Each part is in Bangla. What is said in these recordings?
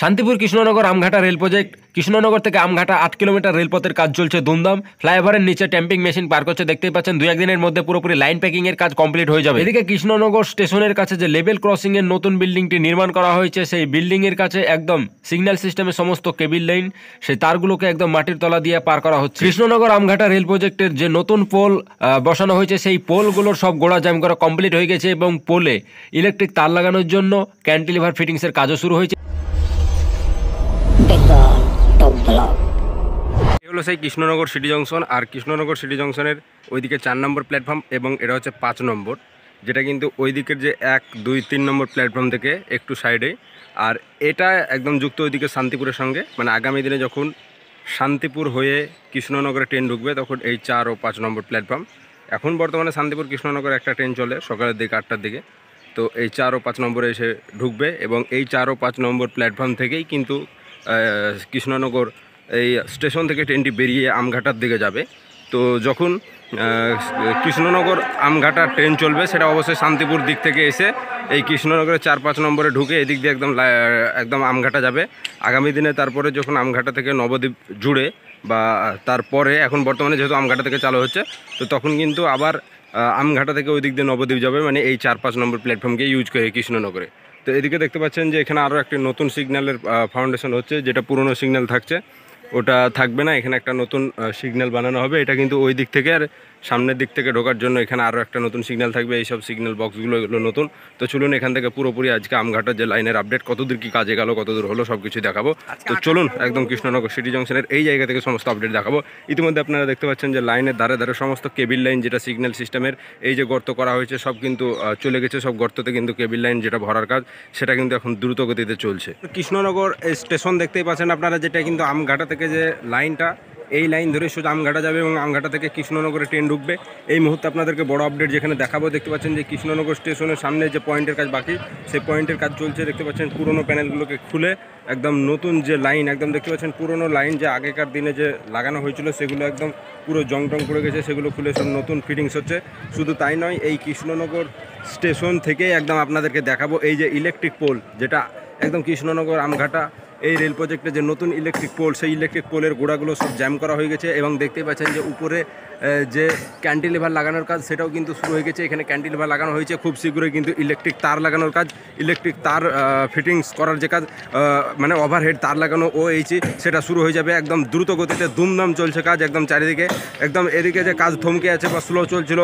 শান্তিপুর কৃষ্ণনগর আমঘাটা রেল প্রজেক্ট কৃষ্ণনগর থেকে আমঘাটা আট কিলোমিটার রেলপথের কাজ চলছে দুমদম ফ্লাইওভারের নিচে ট্যাম্পিং মেশিন পার করছে দেখতেই পাচ্ছেন দুই একদিনের মধ্যে পুরোপুরি লাইন প্যাকিং এর কাজ কমপ্লিট হয়ে যাবে এদিকে কৃষ্ণনগর স্টেশনের কাছে যে লেভেল ক্রসিং এর নতুন বিল্ডিংটি নির্মাণ করা হয়েছে সেই বিল্ডিং এর কাছে একদম সিগন্যাল সিস্টেমের সমস্ত কেবিল লাইন সেই তারগুলোকে একদম মাটির তলা দিয়ে পার করা হচ্ছে কৃষ্ণনগর আমঘাটা রেল প্রজেক্টের যে নতুন পোল বসানো হয়েছে সেই পোলগুলোর সব গোড়া জ্যাম করা কমপ্লিট হয়ে গেছে এবং পোলে ইলেকট্রিক তার লাগানোর জন্য ক্যান্টিলিভার ফিটিংসের কাজও শুরু হয়েছে বেতন হলো সেই কৃষ্ণনগর সিটি জংশন আর কৃষ্ণনগর সিটি জংশনের ওইদিকে চার নম্বর প্ল্যাটফর্ম এবং এটা হচ্ছে পাঁচ নম্বর যেটা কিন্তু ওই দিকের যে এক দুই তিন নম্বর প্ল্যাটফর্ম থেকে একটু সাইডে আর এটা একদম যুক্ত ওইদিকে শান্তিপুরের সঙ্গে মানে আগামী দিনে যখন শান্তিপুর হয়ে কৃষ্ণনগরে ট্রেন ঢুকবে তখন এই চার ও পাঁচ নম্বর প্ল্যাটফর্ম এখন বর্তমানে শান্তিপুর কৃষ্ণনগর একটা ট্রেন চলে সকালের দিকে আটটার দিকে তো এই চার ও পাঁচ নম্বরে এসে ঢুকবে এবং এই চার ও পাঁচ নম্বর প্ল্যাটফর্ম থেকেই কিন্তু কৃষ্ণনগর এই স্টেশন থেকে ট্রেনটি বেরিয়ে আমঘাটার দিকে যাবে তো যখন কৃষ্ণনগর আমঘাটার ট্রেন চলবে সেটা অবশ্যই শান্তিপুর দিক থেকে এসে এই কৃষ্ণনগরের চার পাঁচ নম্বরে ঢুকে এদিক দিয়ে একদম একদম আমঘাটা যাবে আগামী দিনে তারপরে যখন আমঘাটা থেকে নবদ্বীপ জুড়ে বা তারপরে এখন বর্তমানে যেহেতু আমঘাটা থেকে চালু হচ্ছে তো তখন কিন্তু আবার আমঘাটা থেকে ওই দিক দিয়ে নবদ্বীপ যাবে মানে এই চার পাঁচ নম্বর প্ল্যাটফর্মকে ইউজ করে কৃষ্ণনগরে তো এদিকে দেখতে পাচ্ছেন যে এখানে আরও একটি নতুন সিগন্যালের ফাউন্ডেশন হচ্ছে যেটা পুরনো সিগন্যাল থাকছে ওটা থাকবে না এখানে একটা নতুন সিগন্যাল বানানো হবে এটা কিন্তু ওই দিক থেকে আর সামনের দিক থেকে ঢোকার জন্য এখানে আরও একটা নতুন সিগন্যাল থাকবে এইসব সিগন্যাল বক্সগুলো এগুলো নতুন তো চলুন এখান থেকে পুরোপুরি আজকে আমঘাটার যে লাইনের আপডেট কতদূর কী কাজে গেল কতদূর হলো সব কিছু দেখাবো তো চলুন একদম কৃষ্ণনগর সিটি জংশনের এই জায়গা থেকে সমস্ত আপডেট দেখাবো ইতিমধ্যে আপনারা দেখতে পাচ্ছেন যে লাইনের ধারে ধারে সমস্ত কেবিল লাইন যেটা সিগন্যাল সিস্টেমের এই যে গর্ত করা হয়েছে সব কিন্তু চলে গেছে সব গর্ততে কিন্তু কেবিল লাইন যেটা ভরার কাজ সেটা কিন্তু এখন দ্রুত গতিতে চলছে কৃষ্ণনগর স্টেশন দেখতেই পাচ্ছেন আপনারা যেটা কিন্তু আমঘাটা থেকে যে লাইনটা এই লাইন ধরে সোজা আমঘাটা যাবে এবং আমঘাটা থেকে কৃষ্ণনগরে ট্রেন ঢুকবে এই মুহূর্তে আপনাদেরকে বড় আপডেট যেখানে দেখাবো দেখতে পাচ্ছেন যে কৃষ্ণনগর স্টেশনের সামনে যে পয়েন্টের কাজ বাকি সেই পয়েন্টের কাজ চলছে দেখতে পাচ্ছেন পুরনো প্যানেলগুলোকে খুলে একদম নতুন যে লাইন একদম দেখতে পাচ্ছেন পুরনো লাইন যে আগেকার দিনে যে লাগানো হয়েছিল সেগুলো একদম পুরো জং টং করে গেছে সেগুলো খুলে সব নতুন ফিটিংস হচ্ছে শুধু তাই নয় এই কৃষ্ণনগর স্টেশন থেকেই একদম আপনাদেরকে দেখাবো এই যে ইলেকট্রিক পোল যেটা একদম কৃষ্ণনগর আমঘাটা এই রেল প্রজেক্টে যে নতুন ইলেকট্রিক পোল সেই ইলেকট্রিক পোলের গোড়াগুলো সব জ্যাম করা হয়ে গেছে এবং দেখতেই পাচ্ছেন যে উপরে যে ক্যান্টিলিভার লাগানোর কাজ সেটাও কিন্তু শুরু হয়ে গেছে এখানে ক্যান্টিলিভার লাগানো হয়েছে খুব শীঘ্রই কিন্তু ইলেকট্রিক তার লাগানোর কাজ ইলেকট্রিক তার ফিটিংস করার যে কাজ মানে ওভারহেড তার লাগানো ও এইচি e, সেটা শুরু হয়ে যাবে একদম দ্রুত গতিতে দুমদাম চলছে কাজ একদম চারিদিকে একদম এদিকে যে কাজ থমকে আছে বা স্লো চলছিল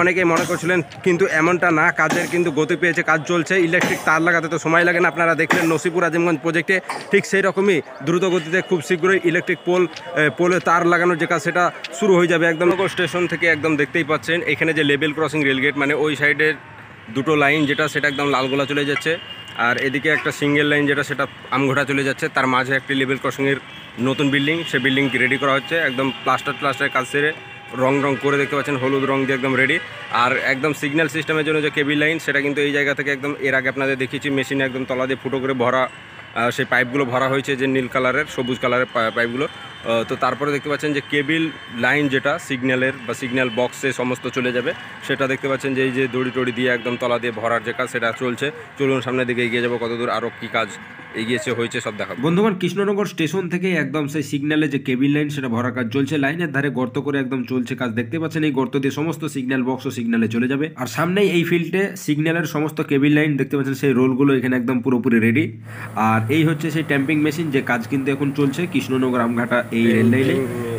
অনেকেই মনে করছিলেন কিন্তু এমনটা না কাজের কিন্তু গতি পেয়েছে কাজ চলছে ইলেকট্রিক তার লাগাতে তো সময় লাগে না আপনারা দেখলেন নসিপুর আজিমগঞ্জ প্রজেক্টে ঠিক সেই রকমই দ্রুতগতিতে খুব শীঘ্রই ইলেকট্রিক পোল পোলে তার লাগানোর যে কাজ সেটা শুরু হয়ে যাবে একদম স্টেশন থেকে একদম দেখতেই পাচ্ছেন এখানে যে লেভেল ক্রসিং রেলগেট মানে ওই সাইডের দুটো লাইন যেটা সেটা একদম লালগোলা চলে যাচ্ছে আর এদিকে একটা সিঙ্গেল লাইন যেটা সেটা আমঘোটা চলে যাচ্ছে তার মাঝে একটি লেভেল ক্রসিংয়ের নতুন বিল্ডিং সে বিল্ডিং রেডি করা হচ্ছে একদম প্লাস্টার প্লাস্টারের কাজ সেরে রং রং করে দেখতে পাচ্ছেন হলুদ রং দিয়ে একদম রেডি আর একদম সিগন্যাল সিস্টেমের জন্য যে কেবিল লাইন সেটা কিন্তু এই জায়গা থেকে একদম এর আগে আপনাদের দেখিয়েছি মেশিনে একদম তলা দিয়ে ফুটো করে ভরা সেই পাইপগুলো ভরা হয়েছে যে নীল কালারের সবুজ কালারের পাইপগুলো তো তারপরে দেখতে পাচ্ছেন যে কেবিল লাইন যেটা সিগন্যালের বা সিগন্যাল বক্সে সমস্ত চলে যাবে সেটা দেখতে পাচ্ছেন যে এই যে দড়ি টড়ি দিয়ে একদম তলা দিয়ে ভরার যে কাজ সেটা চলছে চলুন সামনের দিকে এগিয়ে যাবো কতদূর আরও কী কাজ এগিয়েছে হয়েছে সব দেখা বন্ধুগণ কৃষ্ণনগর স্টেশন থেকে একদম সেই সিগন্যালে যে কেবিল লাইন সেটা ভরা কাজ চলছে লাইনের ধারে গর্ত করে একদম চলছে কাজ দেখতে পাচ্ছেন এই গর্ত দিয়ে সমস্ত সিগন্যাল বক্স ও সিগন্যালে চলে যাবে আর সামনেই এই ফিল্ডে সিগন্যালের সমস্ত কেবিল লাইন দেখতে পাচ্ছেন সেই রোলগুলো এখানে একদম পুরোপুরি রেডি আর এই হচ্ছে সেই ট্যাম্পিং মেশিন যে কাজ কিন্তু এখন চলছে কৃষ্ণনগর আমঘাটা এই রেল লাইনে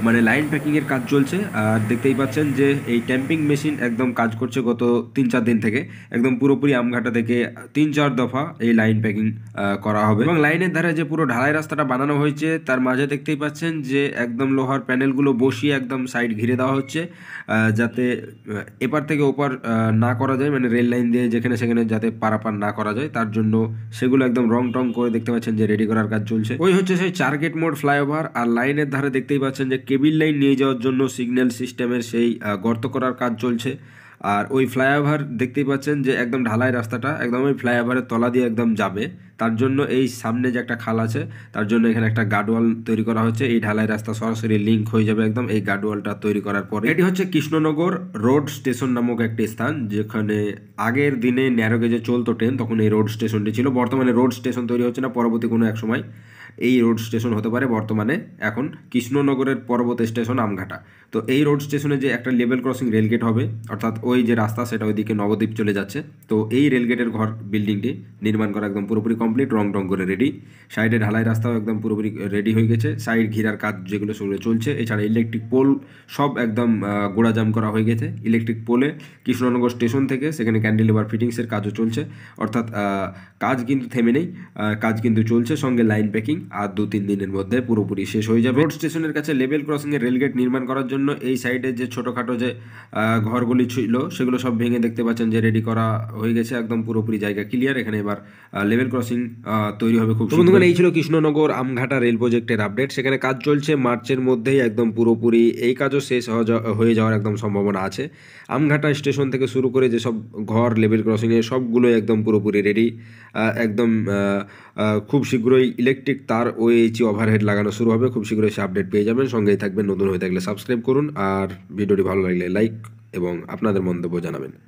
মানে লাইন এর কাজ চলছে আর দেখতেই পাচ্ছেন যে এই ট্যাম্পিং মেশিন একদম কাজ করছে গত তিন চার দিন থেকে একদম পুরোপুরি আমঘাটা থেকে তিন চার দফা এই লাইন প্যাকিং করা হবে এবং লাইনের ধারে যে পুরো ঢালাই রাস্তাটা বানানো হয়েছে তার মাঝে দেখতেই পাচ্ছেন যে একদম লোহার প্যানেলগুলো বসিয়ে একদম সাইড ঘিরে দেওয়া হচ্ছে যাতে এপার থেকে ওপার না করা যায় মানে রেল লাইন দিয়ে যেখানে সেখানে যাতে পারাপার না করা যায় তার জন্য সেগুলো একদম রং টং করে দেখতে পাচ্ছেন যে রেডি করার কাজ চলছে ওই হচ্ছে সেই চার্গেট মোড় ফ্লাইওভার আর লাইন ট্র্যাকের ধারে দেখতেই পাচ্ছেন যে কেবিল লাইন নিয়ে যাওয়ার জন্য সিগন্যাল সিস্টেমের সেই গর্ত করার কাজ চলছে আর ওই ফ্লাইওভার দেখতেই পাচ্ছেন যে একদম ঢালাই রাস্তাটা একদম ওই ফ্লাইওভারের তলা দিয়ে একদম যাবে তার জন্য এই সামনে যে একটা খাল আছে তার জন্য এখানে একটা গার্ডওয়াল তৈরি করা হচ্ছে এই ঢালাই রাস্তা সরাসরি লিঙ্ক হয়ে যাবে একদম এই গার্ডওয়ালটা তৈরি করার পরে এটি হচ্ছে কৃষ্ণনগর রোড স্টেশন নামক একটি স্থান যেখানে আগের দিনে ন্যারো যে চলতো ট্রেন তখন এই রোড স্টেশনটি ছিল বর্তমানে রোড স্টেশন তৈরি হচ্ছে না পরবর্তী কোনো এক সময় এই রোড স্টেশন হতে পারে বর্তমানে এখন কৃষ্ণনগরের পর্বত স্টেশন আমঘাটা তো এই রোড স্টেশনে যে একটা লেভেল ক্রসিং রেলগেট হবে অর্থাৎ ওই যে রাস্তা সেটা ওইদিকে নবদ্বীপ চলে যাচ্ছে তো এই রেলগেটের ঘর বিল্ডিংটি নির্মাণ করা একদম পুরোপুরি কম কমপ্লিট রং রং করে রেডি সাইডে ঢালাই রাস্তাও একদম পুরোপুরি রেডি হয়ে গেছে সাইড ঘিরার কাজ যেগুলো সেগুলো চলছে এছাড়া ইলেকট্রিক পোল সব একদম গোড়াজাম করা হয়ে গেছে ইলেকট্রিক পোলে কৃষ্ণনগর স্টেশন থেকে সেখানে ক্যান্ডিলেভার ফিটিংসের কাজও চলছে অর্থাৎ কাজ কিন্তু থেমে নেই কাজ কিন্তু চলছে সঙ্গে লাইন প্যাকিং আর দু তিন দিনের মধ্যে পুরোপুরি শেষ হয়ে যাবে রোড স্টেশনের কাছে লেভেল ক্রসিংয়ে রেলগেট নির্মাণ করার জন্য এই সাইডে যে ছোটোখাটো যে ঘরগুলি ছিল সেগুলো সব ভেঙে দেখতে পাচ্ছেন যে রেডি করা হয়ে গেছে একদম পুরোপুরি জায়গা ক্লিয়ার এখানে এবার লেভেল ক্রসিং তৈরি হবে খুব বন্ধুগণ এই ছিল কৃষ্ণনগর আমঘাটা রেল প্রজেক্টের আপডেট সেখানে কাজ চলছে মার্চের মধ্যেই একদম পুরোপুরি এই কাজও শেষ হয়ে যাওয়ার একদম সম্ভাবনা আছে আমঘাটা স্টেশন থেকে শুরু করে যেসব ঘর লেভেল ক্রসিংয়ে সবগুলো একদম পুরোপুরি রেডি একদম খুব শীঘ্রই ইলেকট্রিক তার এইচি ওভারহেড e লাগানো শুরু হবে খুব শীঘ্রই সে আপডেট পেয়ে যাবেন সঙ্গেই থাকবেন নতুন হয়ে থাকলে সাবস্ক্রাইব করুন আর ভিডিওটি ভালো লাগলে লাইক এবং আপনাদের মন্তব্য জানাবেন